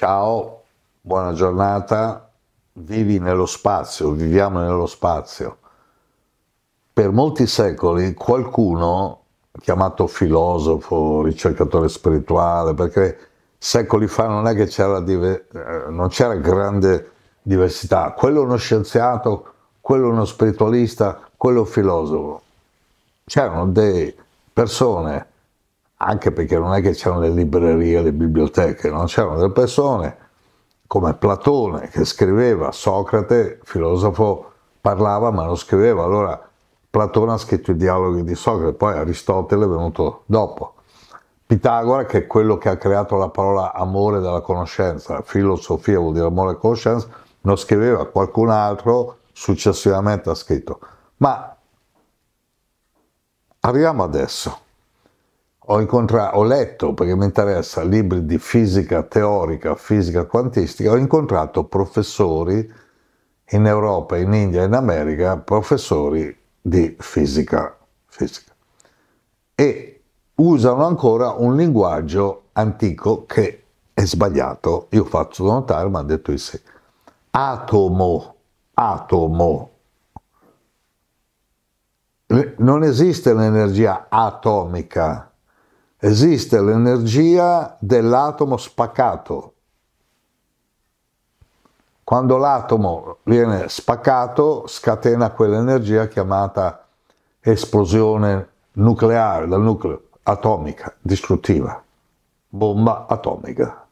Ciao, buona giornata, vivi nello spazio, viviamo nello spazio. Per molti secoli qualcuno, chiamato filosofo, ricercatore spirituale, perché secoli fa non è che c'era, eh, non c'era grande diversità, quello è uno scienziato, quello è uno spiritualista, quello è un filosofo. C'erano delle persone anche perché non è che c'erano le librerie, le biblioteche, non c'erano delle persone come Platone che scriveva, Socrate, filosofo, parlava ma non scriveva. Allora Platone ha scritto i dialoghi di Socrate, poi Aristotele è venuto dopo. Pitagora, che è quello che ha creato la parola amore della conoscenza, filosofia vuol dire amore e conoscenza, non scriveva, qualcun altro successivamente ha scritto. Ma arriviamo adesso ho, incontra- ho letto, perché mi interessa, libri di fisica teorica, fisica quantistica, ho incontrato professori in Europa, in India, in America, professori di fisica, fisica. E usano ancora un linguaggio antico che è sbagliato. Io faccio notare, ma ha detto di sì. Atomo, atomo. Non esiste l'energia atomica, esiste l'energia dell'atomo spaccato. Quando l'atomo viene spaccato scatena quell'energia chiamata esplosione nucleare, dal nucleo, atomica, distruttiva, bomba atomica.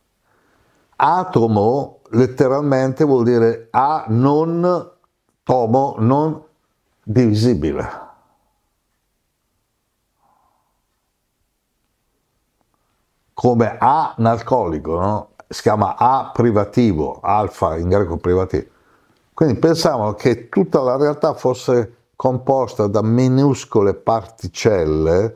Atomo letteralmente vuol dire a non tomo non divisibile. come A narcolico, no? si chiama A privativo, alfa in greco privativo. Quindi pensavano che tutta la realtà fosse composta da minuscole particelle,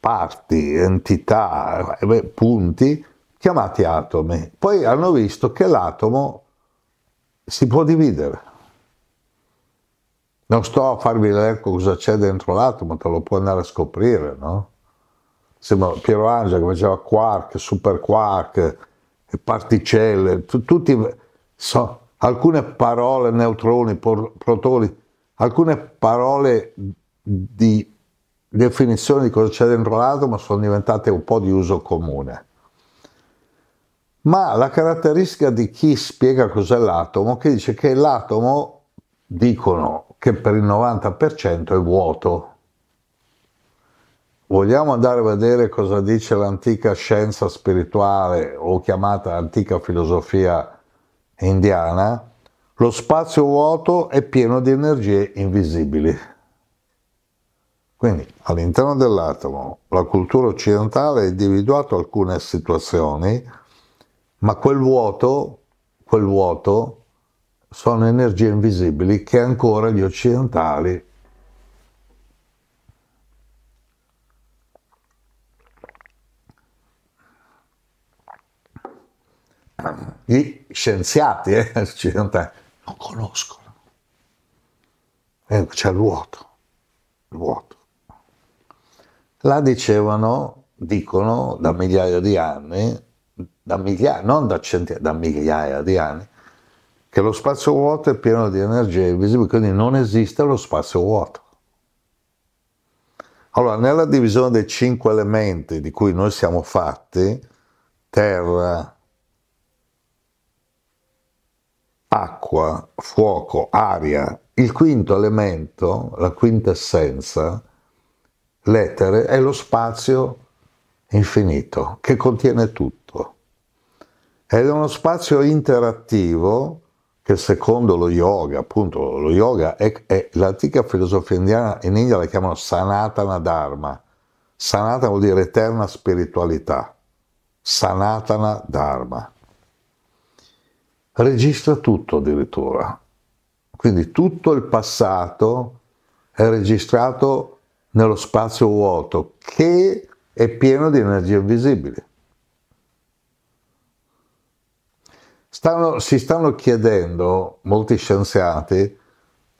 parti, entità, eh, punti, chiamati atomi. Poi hanno visto che l'atomo si può dividere. Non sto a farvi l'elenco cosa c'è dentro l'atomo, te lo puoi andare a scoprire, no? sembra Piero Angela che faceva quark, super quark, particelle, tutti, so, alcune parole, neutroni, por, protoni, alcune parole di definizione di cosa c'è dentro l'atomo sono diventate un po' di uso comune. Ma la caratteristica di chi spiega cos'è l'atomo, che dice che l'atomo, dicono che per il 90% è vuoto, Vogliamo andare a vedere cosa dice l'antica scienza spirituale o chiamata antica filosofia indiana? Lo spazio vuoto è pieno di energie invisibili. Quindi all'interno dell'atomo la cultura occidentale ha individuato alcune situazioni, ma quel vuoto, quel vuoto sono energie invisibili che ancora gli occidentali gli scienziati eh, occidentali non conoscono. Ecco, c'è il vuoto, il vuoto. Là dicevano, dicono, da migliaia di anni, da migliaia, non da centinaia, da migliaia di anni, che lo spazio vuoto è pieno di energie invisibile, quindi non esiste lo spazio vuoto. Allora, nella divisione dei cinque elementi di cui noi siamo fatti, terra, acqua, fuoco, aria, il quinto elemento, la quintessenza, l'etere, è lo spazio infinito che contiene tutto. Ed è uno spazio interattivo che secondo lo yoga, appunto, lo yoga è, è l'antica filosofia indiana, in India la chiamano Sanatana Dharma. Sanatana vuol dire eterna spiritualità. Sanatana Dharma registra tutto addirittura. Quindi tutto il passato è registrato nello spazio vuoto che è pieno di energie visibili. Stanno, si stanno chiedendo molti scienziati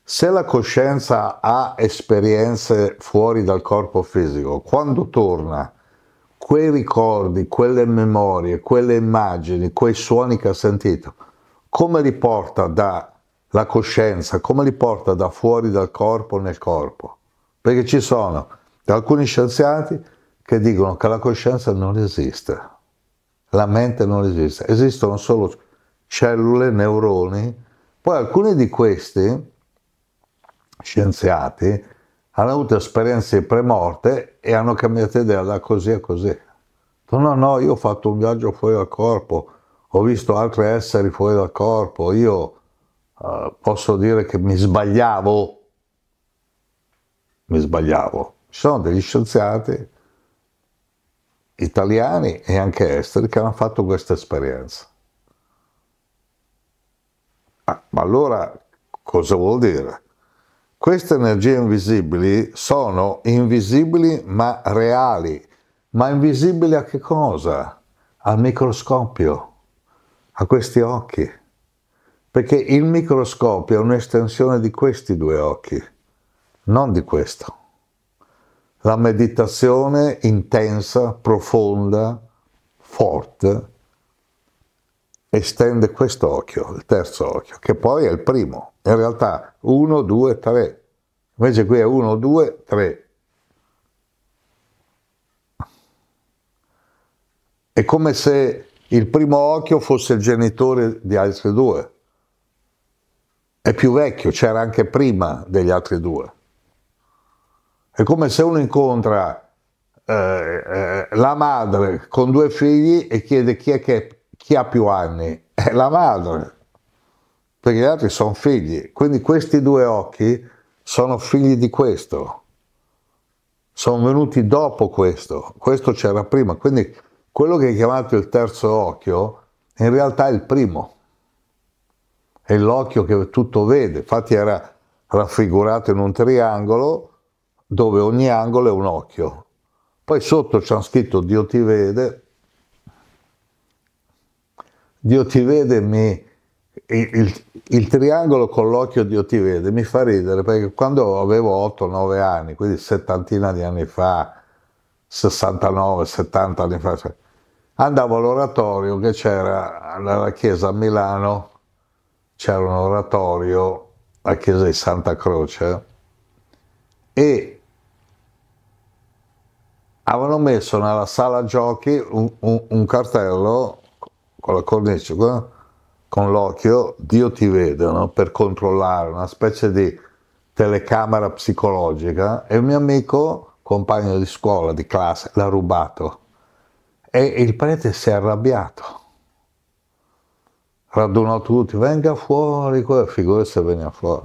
se la coscienza ha esperienze fuori dal corpo fisico, quando torna quei ricordi, quelle memorie, quelle immagini, quei suoni che ha sentito, come li porta dalla coscienza, come li porta da fuori dal corpo nel corpo. Perché ci sono alcuni scienziati che dicono che la coscienza non esiste, la mente non esiste, esistono solo cellule, neuroni. Poi alcuni di questi scienziati hanno avuto esperienze premorte e hanno cambiato idea da così a così. No, no, io ho fatto un viaggio fuori dal corpo, ho visto altri esseri fuori dal corpo, io uh, posso dire che mi sbagliavo, mi sbagliavo. Ci sono degli scienziati italiani e anche esteri che hanno fatto questa esperienza. Ah, ma allora cosa vuol dire? Queste energie invisibili sono invisibili ma reali, ma invisibili a che cosa? Al microscopio a questi occhi, perché il microscopio è un'estensione di questi due occhi, non di questo. La meditazione intensa, profonda, forte, estende questo occhio, il terzo occhio, che poi è il primo. In realtà 1, 2, 3. Invece qui è 1, 2, 3. È come se il primo occhio fosse il genitore di altri due. È più vecchio, c'era anche prima degli altri due. È come se uno incontra eh, eh, la madre con due figli e chiede chi, è che, chi ha più anni. È la madre, perché gli altri sono figli. Quindi questi due occhi sono figli di questo. Sono venuti dopo questo. Questo c'era prima. Quindi quello che è chiamato il terzo occhio in realtà è il primo, è l'occhio che tutto vede, infatti era raffigurato in un triangolo dove ogni angolo è un occhio. Poi sotto c'è scritto Dio ti vede, Dio ti vede mi, il, il, il, triangolo con l'occhio Dio ti vede mi fa ridere perché quando avevo 8-9 anni, quindi settantina di anni fa, 69-70 anni fa, andavo all'oratorio che c'era nella chiesa a Milano, c'era un oratorio, la chiesa di Santa Croce, e avevano messo nella sala giochi un, un, un cartello con la cornice, con l'occhio, Dio ti vede, no? per controllare, una specie di telecamera psicologica, e un mio amico, compagno di scuola, di classe, l'ha rubato e il prete si è arrabbiato. Radunò tutti, venga fuori, figura se veniva fuori.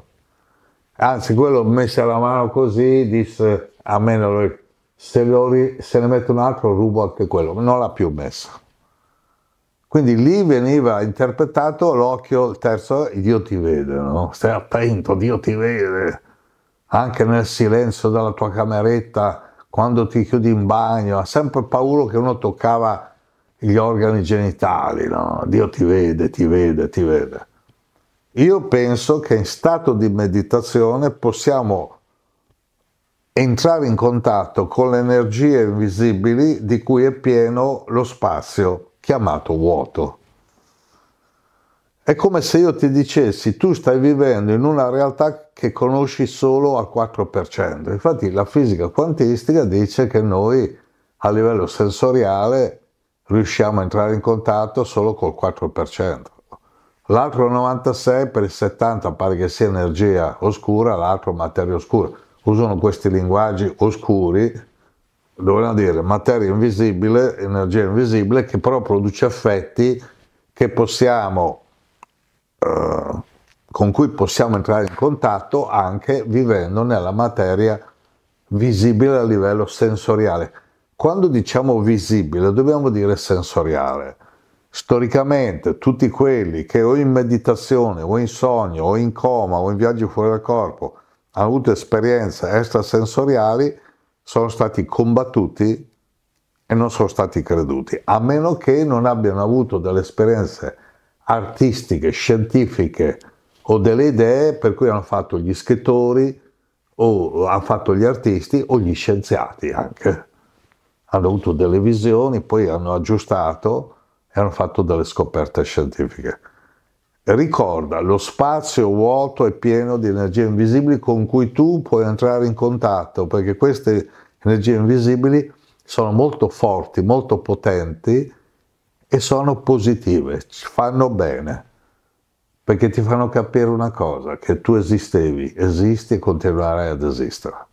Anzi, quello messe la mano così, disse a me, se, lo, se ne metto un altro rubo anche quello, non l'ha più messa. Quindi lì veniva interpretato l'occhio, il terzo, Dio ti vede, no? stai attento, Dio ti vede, anche nel silenzio della tua cameretta quando ti chiudi in bagno, ha sempre paura che uno toccava gli organi genitali, no? Dio ti vede, ti vede, ti vede. Io penso che in stato di meditazione possiamo entrare in contatto con le energie invisibili di cui è pieno lo spazio chiamato vuoto. È come se io ti dicessi tu stai vivendo in una realtà che conosci solo al 4%. Infatti la fisica quantistica dice che noi a livello sensoriale riusciamo a entrare in contatto solo col 4%. L'altro 96 per il 70 pare che sia energia oscura, l'altro materia oscura. Usano questi linguaggi oscuri, dovevano dire materia invisibile, energia invisibile, che però produce effetti che possiamo eh, con cui possiamo entrare in contatto anche vivendo nella materia visibile a livello sensoriale. Quando diciamo visibile dobbiamo dire sensoriale. Storicamente tutti quelli che o in meditazione o in sogno o in coma o in viaggio fuori dal corpo hanno avuto esperienze extrasensoriali sono stati combattuti e non sono stati creduti, a meno che non abbiano avuto delle esperienze artistiche, scientifiche, o delle idee per cui hanno fatto gli scrittori o hanno fatto gli artisti o gli scienziati anche. Hanno avuto delle visioni, poi hanno aggiustato e hanno fatto delle scoperte scientifiche. Ricorda, lo spazio vuoto è pieno di energie invisibili con cui tu puoi entrare in contatto, perché queste energie invisibili sono molto forti, molto potenti e sono positive, ci fanno bene perché ti fanno capire una cosa, che tu esistevi, esisti e continuerai ad esistere.